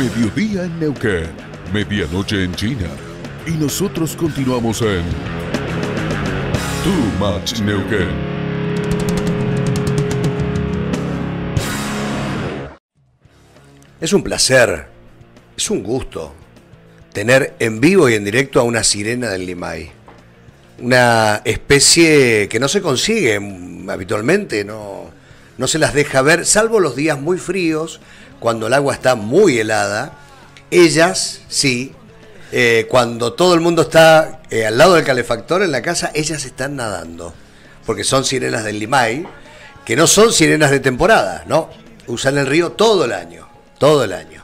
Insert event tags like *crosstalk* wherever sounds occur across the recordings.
Mediodía en Neuquén, medianoche en China. Y nosotros continuamos en Too Much Neuquén. Es un placer, es un gusto tener en vivo y en directo a una sirena del Limay. Una especie que no se consigue habitualmente, no, no se las deja ver, salvo los días muy fríos, cuando el agua está muy helada, ellas sí, eh, cuando todo el mundo está eh, al lado del calefactor en la casa, ellas están nadando, porque son sirenas del Limay, que no son sirenas de temporada, ¿no? Usan el río todo el año, todo el año.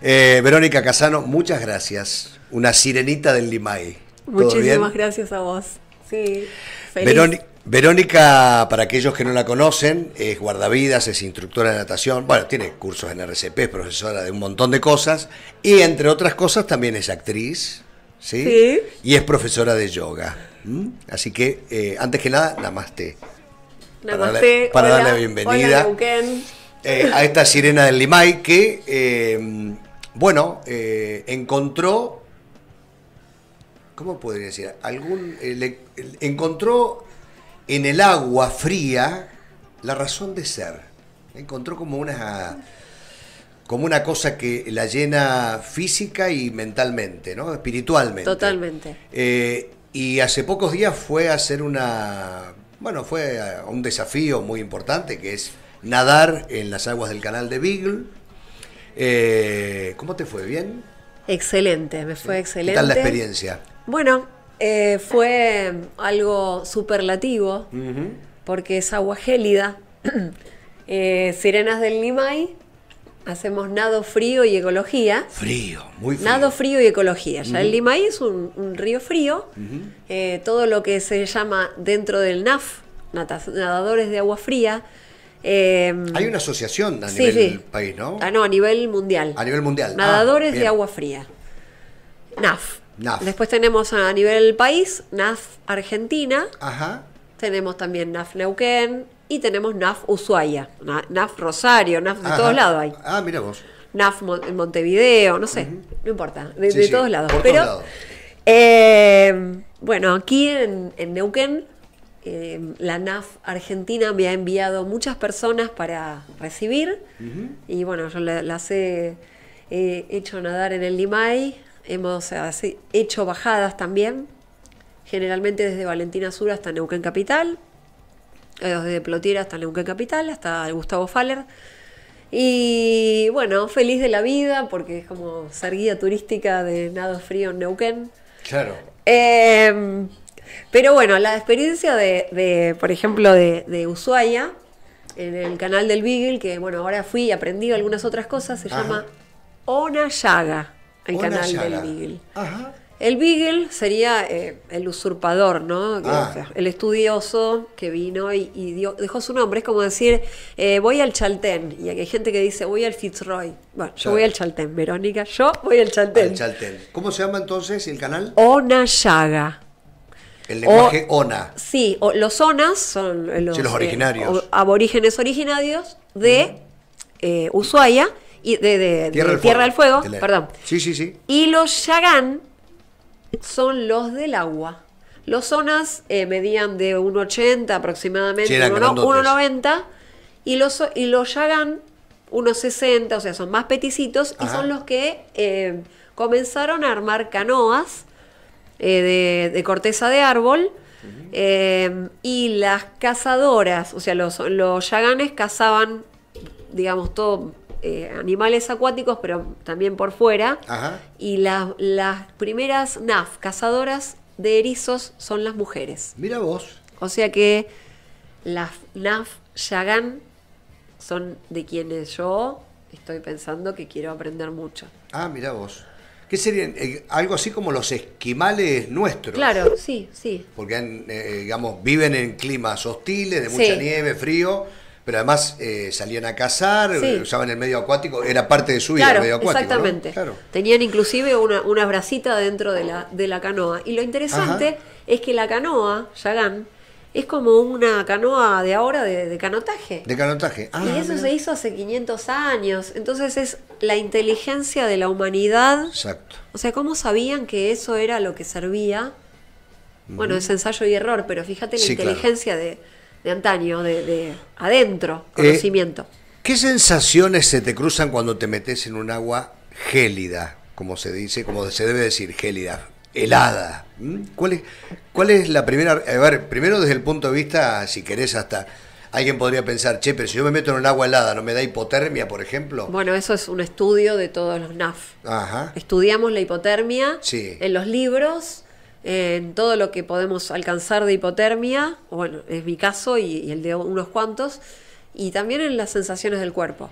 Eh, Verónica Casano, muchas gracias. Una sirenita del Limay. Muchísimas gracias a vos. Sí, feliz. Verónica, para aquellos que no la conocen, es guardavidas, es instructora de natación, bueno, tiene cursos en RCP, es profesora de un montón de cosas, y entre otras cosas también es actriz, ¿sí? sí. Y es profesora de yoga. Así que, eh, antes que nada, namaste. Namaste. Para, darle, para darle la bienvenida eh, a esta sirena del Limay que, eh, bueno, encontró, ¿cómo podría decir? Algún, encontró en el agua fría la razón de ser. Encontró como una, como una cosa que la llena física y mentalmente, ¿no? Espiritualmente. Totalmente. Eh, y hace pocos días fue a hacer una, bueno, fue un desafío muy importante que es nadar en las aguas del canal de Beagle. Eh, ¿Cómo te fue? ¿Bien? Excelente, me fue excelente. ¿Qué tal la experiencia? Bueno, eh, fue algo superlativo, porque es agua gélida. *clears throat* Eh, sirenas del Limay, hacemos nado frío y ecología. Frío, muy frío. Nado frío y ecología. Ya el Limay es un, río frío. Eh, todo lo que se llama dentro del NAF, nadadores de agua fría. Em, Hay una asociación a nivel país, ¿no? Ah, no, a nivel mundial. A nivel mundial. Ah, nadadores de agua fría. NAF. Después tenemos a nivel del país NAF Argentina. Tenemos también NAF Neuquén y tenemos NAF Ushuaia, NAF Rosario, NAF de todos lados hay. Ah, mira vos. NAF en Montevideo, no sé, no importa, de, todos lados. Pero, eh, bueno, aquí en, Neuquén, eh, la NAF Argentina me ha enviado muchas personas para recibir y bueno, yo las he, he hecho nadar en el Limay hemos eh, hecho bajadas también, generalmente desde Valentina Sur hasta Neuquén Capital, eh, desde Plotiera hasta Neuquén Capital, hasta Gustavo Faller. Y bueno, feliz de la vida porque es como ser guía turística de nado frío en Neuquén. Claro. Em, pero bueno, la experiencia de, por ejemplo, de, Ushuaia, en el canal del Beagle, que bueno, ahora fui y aprendí algunas otras cosas, se llama llama Onayaga el canal del Beagle. El Beagle sería eh, el usurpador, ¿no? Ah. el estudioso que vino y, dejó su nombre. Es como decir, eh, voy al Chaltén. Y hay gente que dice, voy al Fitzroy. Bueno, yo voy al Chaltén, Verónica. Yo voy al Chaltén. ¿Cómo se llama entonces el canal? Ona Yaga. El lenguaje ona. Sí, los onas son los, eh, originarios. aborígenes originarios de Ushuaia de, Tierra, del, Fuego. perdón. Sí, sí, sí. Y los yagan son los del agua. Los zonas eh, medían de 1,80 aproximadamente, 1,90. Y los, y los Yagán, 1,60, o sea, son más peticitos. Y son los que eh, comenzaron a armar canoas eh, de, corteza de árbol. y las cazadoras, o sea, los, los yaganes cazaban, digamos, todo eh, animales acuáticos, pero también por fuera. Y las primeras NAF, cazadoras de erizos, son las mujeres. Mira vos. O sea que las NAF Yagan son de quienes yo estoy pensando que quiero aprender mucho. Ah, mira vos. ¿Qué serían? Eh, algo así como los esquimales nuestros. Claro, sí, sí. Porque, eh, digamos, viven en climas hostiles, de mucha nieve, frío pero además eh, salían a cazar, eh, usaban el medio acuático, era parte de su vida el medio acuático. Exactamente. Tenían inclusive una, bracita dentro de la, de la canoa. Y lo interesante es que la canoa, Yagán, es como una canoa de ahora de, canotaje. De canotaje, ah, Y eso se hizo hace 500 años. Entonces es la inteligencia de la humanidad. Exacto. O sea, ¿cómo sabían que eso era lo que servía? Bueno, es ensayo y error, pero fíjate la inteligencia de de antaño, de, adentro, eh, conocimiento. ¿Qué sensaciones se te cruzan cuando te metes en un agua gélida, como se dice, como se debe decir, gélida, helada? ¿Mm? ¿Cuál es, cuál es la primera? A ver, primero desde el punto de vista, si querés, hasta alguien podría pensar, che, pero si yo me meto en un agua helada, ¿no me da hipotermia, por ejemplo? Bueno, eso es un estudio de todos los NAF. Estudiamos la hipotermia en los libros en todo lo que podemos alcanzar de hipotermia, bueno, es mi caso y, el de unos cuantos, y también en las sensaciones del cuerpo.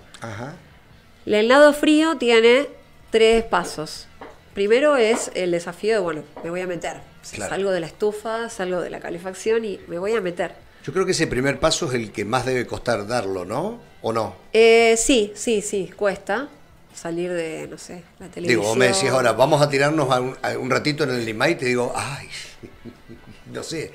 El helado frío tiene tres pasos. Primero es el desafío de, bueno, me voy a meter. Salgo de la estufa, salgo de la calefacción y me voy a meter. Yo creo que ese primer paso es el que más debe costar darlo, ¿no? ¿O no? Eh, sí, sí, sí, cuesta salir de, no sé, la televisión. Digo, vos me decís ahora, vamos a tirarnos a un, ratito en el Limay te digo, ay, *laughs* no sé.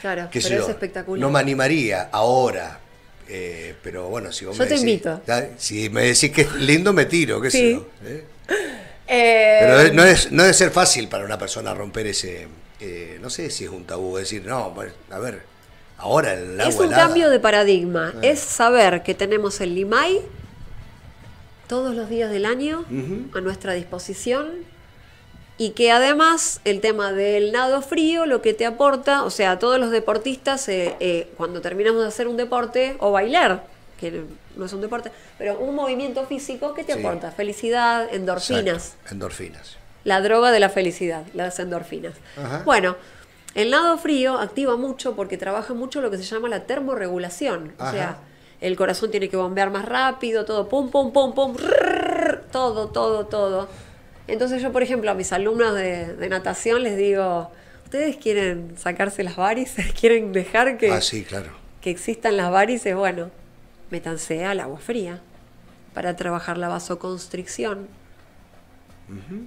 Claro, pero es espectacular. No me animaría ahora, eh, pero bueno, si vos yo te invito. Si me decís que es lindo, me tiro, qué sí. sé yo. ¿eh? Eh, pero no, es, no debe ser fácil para una persona romper ese, no sé si es un tabú, decir, no, pues, a ver, ahora el agua Es un cambio de paradigma, ah. es saber que tenemos el Limay todos los días del año a nuestra disposición y que además el tema del nado frío lo que te aporta, o sea, todos los deportistas eh, eh, cuando terminamos de hacer un deporte o bailar, que no es un deporte, pero un movimiento físico que te aporta felicidad, endorfinas. Endorfinas. La droga de la felicidad, las endorfinas. Bueno, el nado frío activa mucho porque trabaja mucho lo que se llama la termorregulación, o sea, el corazón tiene que bombear más rápido, todo, pum, pum, pum, pum, todo, todo, todo. Entonces yo, por ejemplo, a mis alumnos de, natación les digo, ¿ustedes quieren sacarse las varices? *laughs* ¿Quieren dejar que, ah, sí, claro. que existan las varices? Bueno, métanse al agua fría para trabajar la vasoconstricción.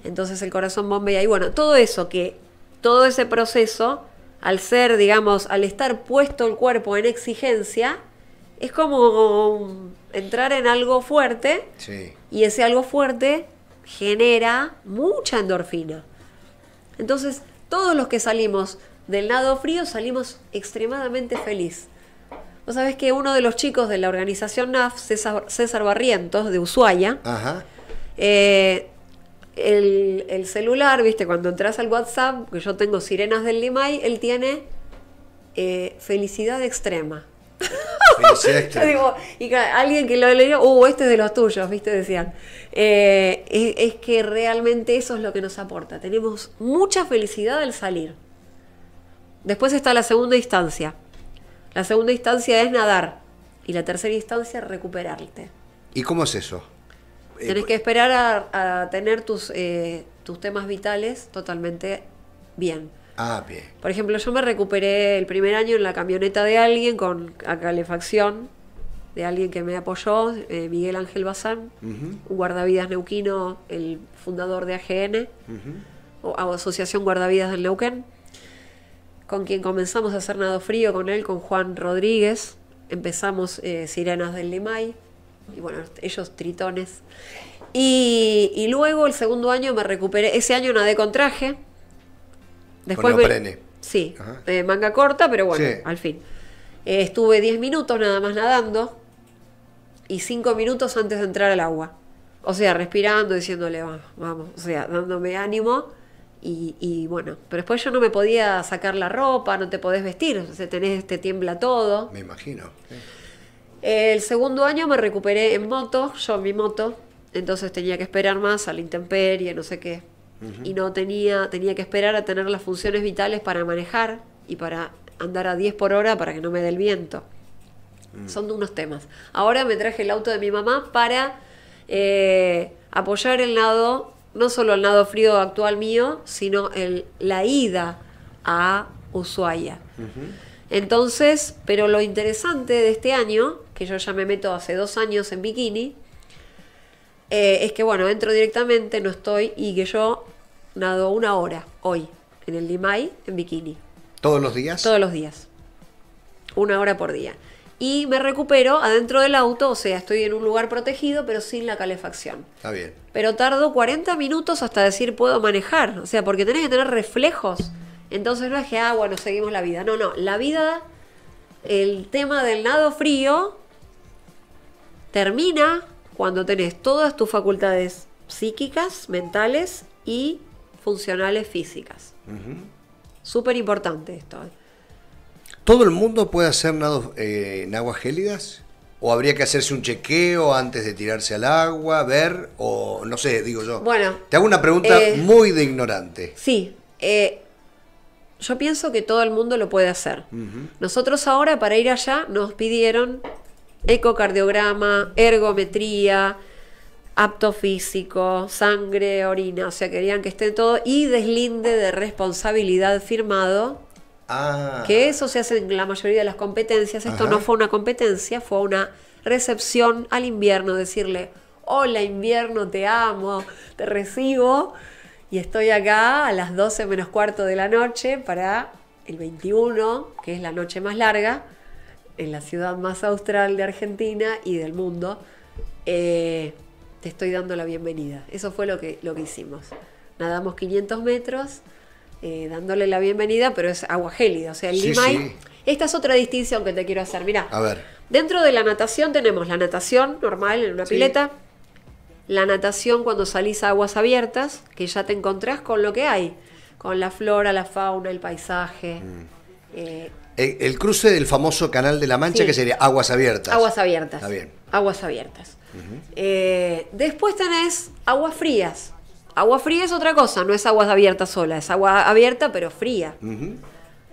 Entonces el corazón bombea y bueno, todo eso que, todo ese proceso, al ser, digamos, al estar puesto el cuerpo en exigencia, es como entrar en algo fuerte y ese algo fuerte genera mucha endorfina. Entonces, todos los que salimos del nado frío salimos extremadamente feliz. Vos sabés que uno de los chicos de la organización NAF, César, Barrientos, de Ushuaia, eh, el, celular, viste, cuando entras al WhatsApp, que yo tengo Sirenas del Limay, él tiene eh, felicidad extrema. *laughs* y alguien que lo leyó uh, este es de los tuyos, ¿viste? Decían. Eh, es, que realmente eso es lo que nos aporta. Tenemos mucha felicidad al salir. Después está la segunda instancia. La segunda instancia es nadar. Y la tercera instancia, recuperarte. ¿Y cómo es eso? Eh, Tienes que esperar a, tener eh, tus temas vitales totalmente bien. Ah, Por ejemplo, yo me recuperé el primer año en la camioneta de alguien con a calefacción, de alguien que me apoyó, eh, Miguel Ángel Bazán, un guardavidas neuquino, el fundador de AGN, o Asociación Guardavidas del Neuquén, con quien comenzamos a hacer nado frío con él, con Juan Rodríguez, empezamos eh, Sirenas del Limay, y bueno, ellos tritones. Y, y luego el segundo año me recuperé, ese año nadé con traje, Después con Sí, manga corta, pero bueno, al fin. Eh, estuve 10 minutos nada más nadando y 5 minutos antes de entrar al agua. O sea, respirando, diciéndole, vamos, vamos, o sea, dándome ánimo. Y, bueno, pero después yo no me podía sacar la ropa, no te podés vestir, o sea, tenés, te tiembla todo. Me imagino. El segundo año me recuperé en moto, yo en mi moto, entonces tenía que esperar más a la intemperie, no sé qué y no tenía, tenía que esperar a tener las funciones vitales para manejar y para andar a 10 por hora para que no me dé el viento. Mm. Son de unos temas. Ahora me traje el auto de mi mamá para eh, apoyar el lado, no solo el lado frío actual mío, sino el, la ida a Ushuaia. Entonces, pero lo interesante de este año, que yo ya me meto hace dos años en bikini, eh, es que, bueno, entro directamente, no estoy, y que yo nado una hora hoy en el Limay en bikini. ¿Todos los días? Todos los días. Una hora por día. Y me recupero adentro del auto, o sea, estoy en un lugar protegido, pero sin la calefacción. Está bien. Pero tardo 40 minutos hasta decir puedo manejar, o sea, porque tenés que tener reflejos. Entonces no es que, ah, bueno, seguimos la vida. No, no, la vida, el tema del nado frío termina cuando tenés todas tus facultades psíquicas, mentales y funcionales físicas. Súper importante esto. ¿eh? ¿Todo el mundo puede hacer nado eh, en aguas gélidas? ¿O habría que hacerse un chequeo antes de tirarse al agua, ver? O no sé, digo yo. Bueno. Te hago una pregunta eh, muy de ignorante. Sí. yo pienso que todo el mundo lo puede hacer. Nosotros ahora para ir allá nos pidieron ecocardiograma, ergometría, apto físico, sangre, orina, o sea, querían que esté todo y deslinde de responsabilidad firmado. Ah. Que eso se hace en la mayoría de las competencias. Esto no fue una competencia, fue una recepción al invierno, decirle, hola invierno, te amo, te recibo y estoy acá a las 12 menos cuarto de la noche para el 21, que es la noche más larga, en la ciudad más austral de Argentina y del mundo, eh, te estoy dando la bienvenida. Eso fue lo que, lo que hicimos. Nadamos 500 metros, eh, dándole la bienvenida, pero es agua gélida. O sea, el Esta es otra distinción que te quiero hacer. Mirá. A ver. Dentro de la natación tenemos la natación normal en una pileta, la natación cuando salís a aguas abiertas, que ya te encontrás con lo que hay, con la flora, la fauna, el paisaje. Mm. Eh, el, cruce del famoso Canal de la Mancha, que sería Aguas Abiertas. Aguas Abiertas. Está bien. Aguas Abiertas. Eh, después tenés aguas frías. Agua fría es otra cosa, no es aguas abiertas sola, es agua abierta pero fría.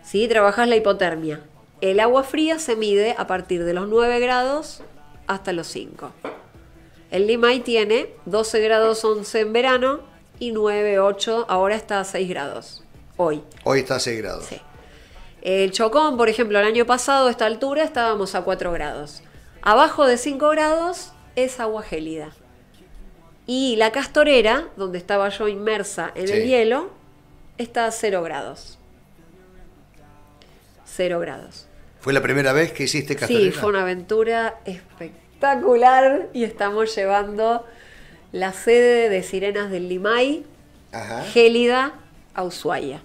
¿Sí? Trabajas la hipotermia. El agua fría se mide a partir de los 9 grados hasta los 5. El Limay tiene 12 grados 11 en verano y 9, 8, ahora está a 6 grados. Hoy. Hoy está a 6 grados. Sí. El Chocón, por ejemplo, el año pasado a esta altura estábamos a 4 grados. Abajo de 5 grados es agua gélida. Y la castorera, donde estaba yo inmersa en el hielo, está a 0 grados. 0 grados. ¿Fue la primera vez que hiciste castorera? Sí, fue una aventura espectacular y estamos llevando la sede de Sirenas del Limay, gélida, a Ushuaia.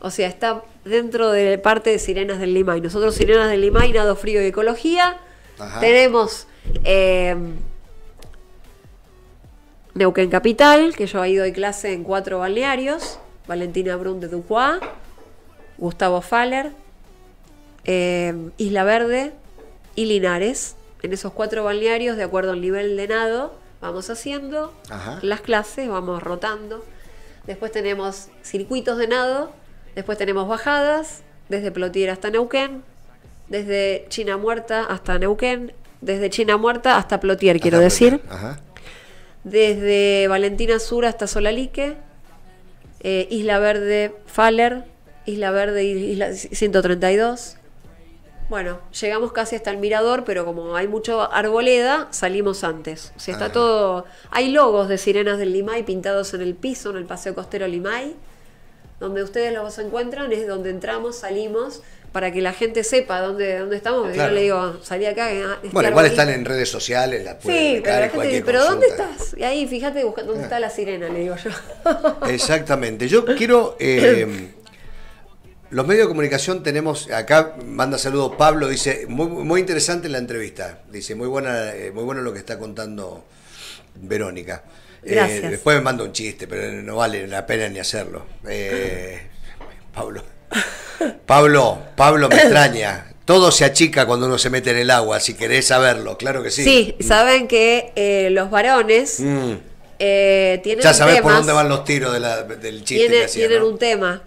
O sea, está dentro de parte de Sirenas del Limay. Nosotros, Sirenas del Limay, Nado Frío y Ecología, tenemos eh, Neuquén Capital, que yo ahí doy clase en cuatro balnearios, Valentina Brun de Dupois Gustavo Faller, eh, Isla Verde y Linares. En esos cuatro balnearios, de acuerdo al nivel de nado, vamos haciendo las clases, vamos rotando. Después tenemos circuitos de nado, Después tenemos bajadas, desde Plotier hasta Neuquén, desde China Muerta hasta Neuquén, desde China Muerta hasta Plotier, quiero decir. Desde Valentina Sur hasta Solalique, eh, Isla Verde Faller, Isla Verde, Isla 132. Bueno, llegamos casi hasta el mirador, pero como hay mucha arboleda, salimos antes. está ah. todo. Hay logos de sirenas del Limay pintados en el piso, en el Paseo Costero Limay donde ustedes los encuentran es donde entramos, salimos, para que la gente sepa dónde, dónde estamos. Yo le digo, salí acá. Bueno, igual están en redes sociales, Sí, pero, la gente dice, pero ¿dónde estás? Y ahí, fíjate, buscando ¿dónde eh. está la sirena? Le digo yo. *laughs* *laughs* Exactamente. Yo quiero. Eh, los medios de comunicación tenemos, acá manda saludos Pablo, dice, muy, muy interesante la entrevista, dice, muy buena, eh, muy bueno lo que está contando Verónica después me manda un chiste, pero no vale la pena ni hacerlo. Eh, Pablo. Pablo, Pablo me *coughs* extraña. Todo se achica cuando uno se mete en el agua, si querés saberlo, claro que sí. Sí, saben que eh, los varones mm. eh, tienen Ya sabés por dónde van los tiros del chiste. tienen un tema.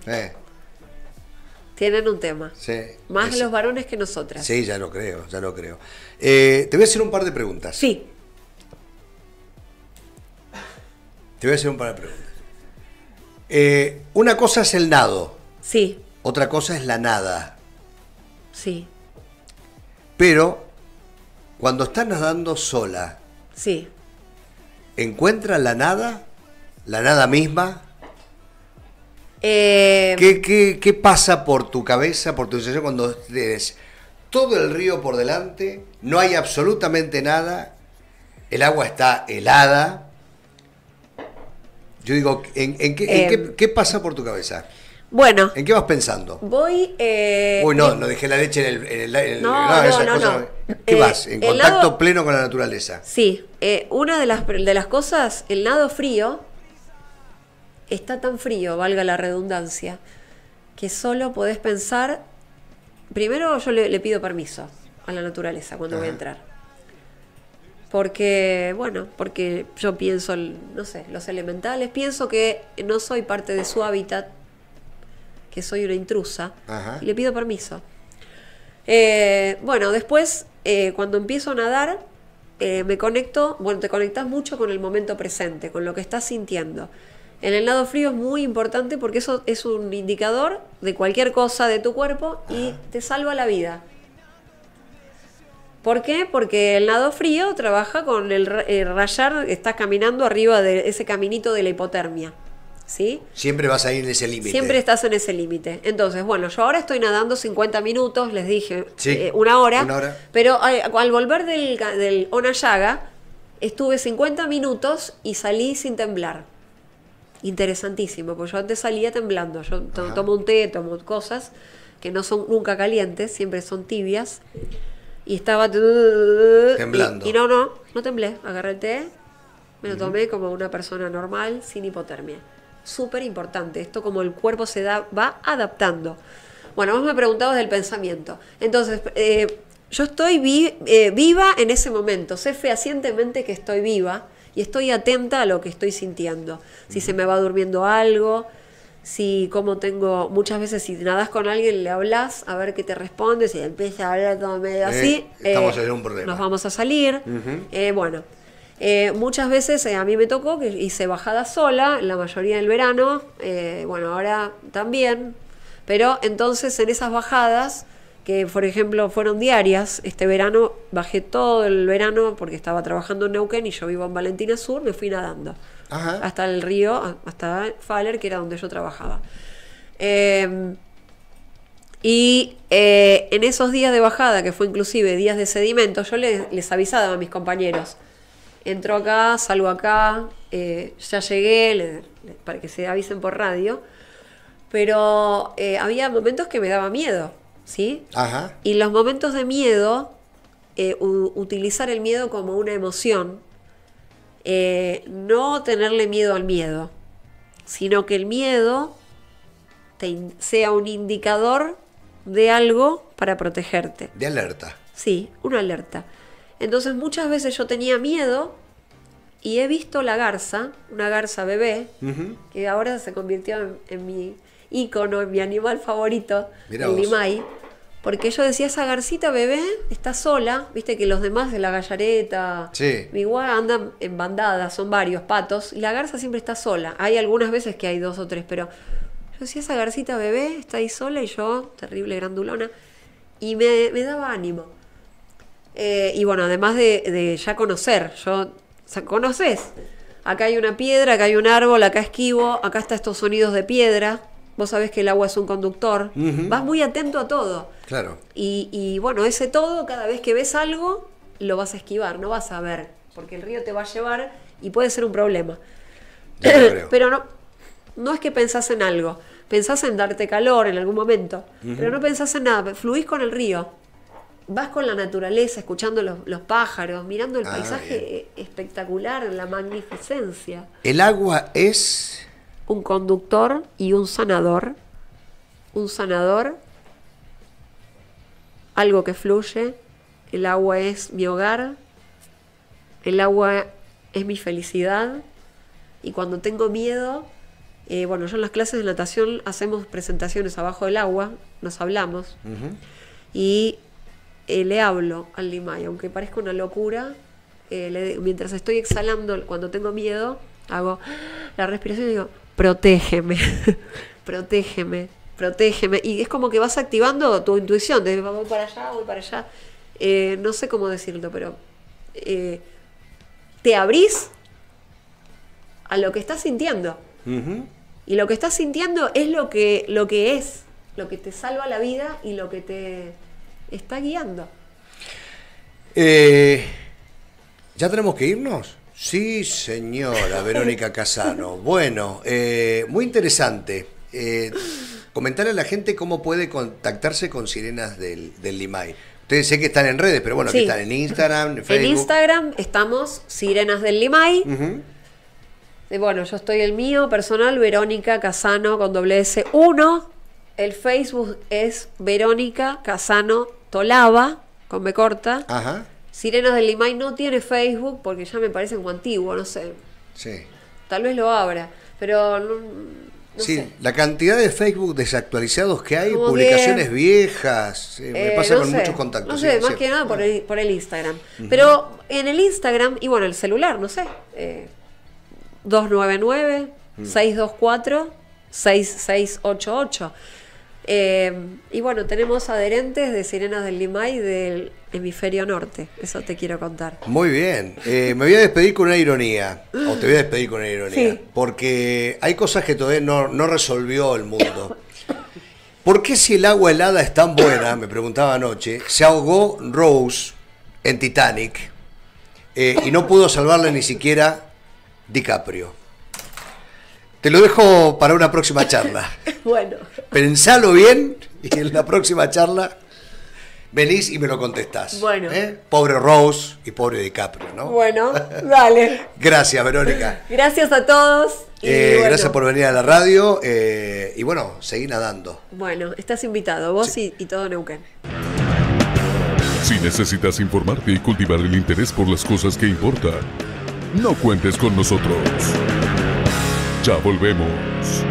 Tienen un tema. Sí, Más los varones que nosotras. Sí, ya lo creo, ya lo creo. te voy a hacer un par de preguntas. Sí. Te voy a hacer un par de preguntas. Eh, una cosa es el nado. Sí. Otra cosa es la nada. Sí. Pero cuando estás nadando sola. Sí. ¿Encuentras la nada? ¿La nada misma? Eh, ¿Qué, qué, pasa por tu cabeza, por tu sensación cuando tienes todo el río por delante, no hay absolutamente nada, el agua está helada, yo digo, ¿en, em. qué, pasa por tu cabeza? Bueno. ¿En qué vas pensando? Voy. Eh, Uy, no, no dejé la leche en el. no, no, no, ¿Qué eh, vas? ¿En contacto pleno con la naturaleza? Sí. Eh, una de las, de las cosas, el nado frío, está tan frío, valga la redundancia, que solo podés pensar. Primero, yo le, pido permiso a la naturaleza cuando voy a entrar porque, bueno, porque yo pienso, no sé, los elementales, pienso que no soy parte de su hábitat, que soy una intrusa, y le pido permiso. Eh, bueno, después, eh, cuando empiezo a nadar, eh, me conecto, bueno, te conectas mucho con el momento presente, con lo que estás sintiendo. En el lado frío es muy importante porque eso es un indicador de cualquier cosa de tu cuerpo y te salva la vida. ¿Por qué? Porque el nado frío trabaja con el, rayar, estás caminando arriba de ese caminito de la hipotermia. ¿Sí? Siempre vas a ir en ese límite. Siempre estás en ese límite. Entonces, bueno, yo ahora estoy nadando 50 minutos, les dije, eh, una, hora, Pero al, volver del, del Onayaga, estuve 50 minutos y salí sin temblar. Interesantísimo, porque yo antes salía temblando. Yo tomo un té, tomo cosas que no son nunca calientes, siempre son tibias y estaba temblando. Y, no, no, no temblé. Agarré té, me lo tomé como una persona normal, sin hipotermia. Súper importante, esto como el cuerpo se da, va adaptando. Bueno, vos me preguntabas del pensamiento. Entonces, eh, yo estoy eh, viva en ese momento, sé fehacientemente que estoy viva y estoy atenta a lo que estoy sintiendo. Si se me va durmiendo algo, si como tengo muchas veces si nadas con alguien le hablas a ver qué te responde si empieza a hablar todo medio eh, así eh, nos vamos a salir eh, bueno muchas veces a mí me tocó que hice bajada sola la mayoría del verano bueno ahora también pero entonces en esas bajadas que por ejemplo fueron diarias, este verano bajé todo el verano porque estaba trabajando en Neuquén y yo vivo en Valentina Sur, me fui nadando hasta el río, hasta Faller, que era donde yo trabajaba. Em, y eh, en esos días de bajada, que fue inclusive días de sedimento, yo les, avisaba a mis compañeros, entro acá, salgo acá, eh, ya llegué, para que se avisen por radio, pero eh, había momentos que me daba miedo, ¿sí? Y los momentos de miedo, utilizar el miedo como una emoción, eh, no tenerle miedo al miedo, sino que el miedo sea un indicador de algo para protegerte. De alerta. Sí, una alerta. Entonces muchas veces yo tenía miedo y he visto la garza, una garza bebé, que ahora se convirtió en, mi ícono, en mi animal favorito, el vos. Porque yo decía, esa garcita bebé está sola, viste que los demás de la gallareta, mi igual andan en bandadas, son varios patos, y la garza siempre está sola. Hay algunas veces que hay dos o tres, pero yo decía, esa garcita bebé está ahí sola y yo, terrible grandulona, y me, daba ánimo. Eh, y bueno, además de, ya conocer, yo, conoces. Acá hay una piedra, acá hay un árbol, acá esquivo, acá están estos sonidos de piedra vos sabés que el agua es un conductor, vas muy atento a todo. Claro. Y, bueno, ese todo, cada vez que ves algo, lo vas a esquivar, no vas a ver, porque el río te va a llevar y puede ser un problema. *coughs* Pero no, no es que pensás en algo, pensás en darte calor en algún momento, pero no pensás en nada, fluís con el río, vas con la naturaleza, escuchando los, pájaros, mirando el ah, paisaje e, espectacular, la magnificencia. El agua es un conductor y un sanador. Un sanador, algo que fluye. El agua es mi hogar. El agua es mi felicidad. Y cuando tengo miedo, eh, bueno, yo en las clases de natación hacemos presentaciones abajo del agua, nos hablamos. Y eh, le hablo al Limay, aunque parezca una locura, eh, mientras estoy exhalando, cuando tengo miedo, hago la respiración y digo, protégeme, *laughs* protégeme, protégeme. Y es como que vas activando tu intuición, voy para allá, voy para allá. Eh, no sé cómo decirlo, pero eh, te abrís a lo que estás sintiendo. Y lo que estás sintiendo es lo que, lo que es, lo que te salva la vida y lo que te está guiando. Eh, ¿Ya tenemos que irnos? Sí, señora Verónica Casano. Bueno, eh, muy interesante. Eh, comentar a la gente cómo puede contactarse con Sirenas del, del Limay. Ustedes sé que están en redes, pero bueno, que están en Instagram, en Facebook. En Instagram estamos Sirenas del Limay. Eh, bueno, yo estoy el mío personal, Verónica Casano con doble S 1. El Facebook es Verónica Casano Tolaba, con B corta. Ajá. Sirenas del Limay no tiene Facebook porque ya me parece un antiguo, no sé. Sí. Tal vez lo abra, pero no, sí, la cantidad de Facebook desactualizados que hay, publicaciones viejas, eh, me eh, pasa con muchos contactos. No sé, más que nada por el, Instagram. Pero en el Instagram, y bueno, el celular, no sé, 299-624-6688. Eh, eh, y bueno, tenemos adherentes de Sirenas del Limay del hemisferio norte, eso te quiero contar. Muy bien, eh, me voy a despedir con una ironía, o te voy a despedir con una ironía, porque hay cosas que todavía no, resolvió el mundo. ¿Por qué si el agua helada es tan buena, me preguntaba anoche, se ahogó Rose en Titanic eh, y no pudo salvarle ni siquiera DiCaprio? Te lo dejo para una próxima charla. *laughs* bueno. Pensalo bien y en la próxima charla venís y me lo contestás. Bueno. ¿eh? Pobre Rose y pobre DiCaprio, ¿no? Bueno, *laughs* dale. gracias, Verónica. Gracias a todos. Eh, gracias por venir a la radio eh, y bueno, seguí nadando. Bueno, estás invitado, vos y, y todo Neuquén. Si necesitas informarte y cultivar el interés por las cosas que importan, no cuentes con nosotros. Ya volvemos.